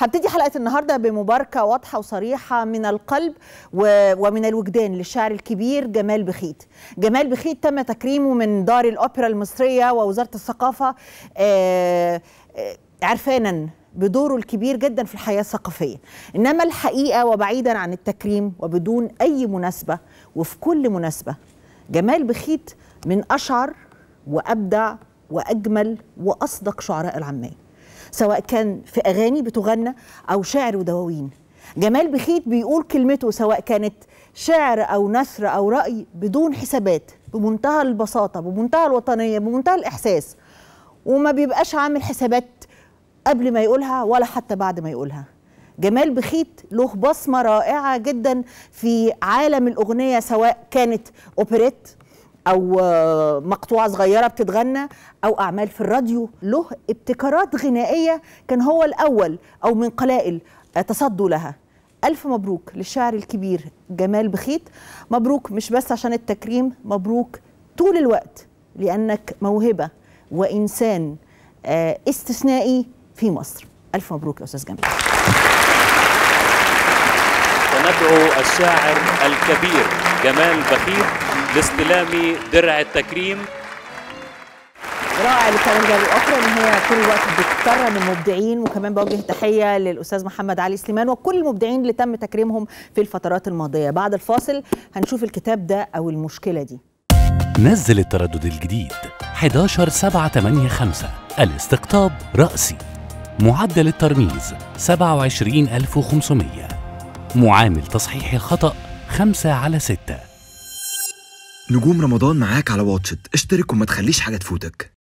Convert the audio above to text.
هبتدي حلقه النهارده بمباركه واضحه وصريحه من القلب ومن الوجدان للشاعر الكبير جمال بخيت. جمال بخيت تم تكريمه من دار الاوبرا المصريه ووزاره الثقافه آه، آه، عرفانا بدوره الكبير جدا في الحياه الثقافيه انما الحقيقه وبعيدا عن التكريم وبدون اي مناسبه وفي كل مناسبه جمال بخيت من اشعر وابدع واجمل واصدق شعراء العاميه سواء كان في أغاني بتغنى أو شعر ودواوين جمال بخيت بيقول كلمته سواء كانت شعر أو نثر أو رأي بدون حسابات بمنتهى البساطة بمنتهى الوطنية بمنتهى الإحساس وما بيبقاش عامل حسابات قبل ما يقولها ولا حتى بعد ما يقولها جمال بخيت له بصمة رائعة جدا في عالم الأغنية سواء كانت أوبريت او آه، مقطوعه صغيره بتتغنى او اعمال في الراديو له ابتكارات غنائيه كان هو الاول او من قلائل تصدوا لها ألف مبروك للشاعر الكبير جمال بخيت مبروك مش بس عشان التكريم مبروك طول الوقت لأنك موهبة وإنسان آه، استثنائي في مصر ألف مبروك يا أستاذ جمال سندعو الشاعر الكبير جمال بخيت لاستلام درع التكريم رائع لكلام جاري الاوبرا ان هي طول الوقت بتكرم المبدعين وكمان بوجه تحيه للاستاذ محمد علي سليمان وكل المبدعين اللي تم تكريمهم في الفترات الماضيه بعد الفاصل هنشوف الكتاب ده او المشكله دي نزل التردد الجديد 11785 الاستقطاب رأسي معدل الترميز 27500 معامل تصحيح الخطأ 5 على 6 نجوم رمضان معاك على واتشت اشترك وما تخليش حاجة تفوتك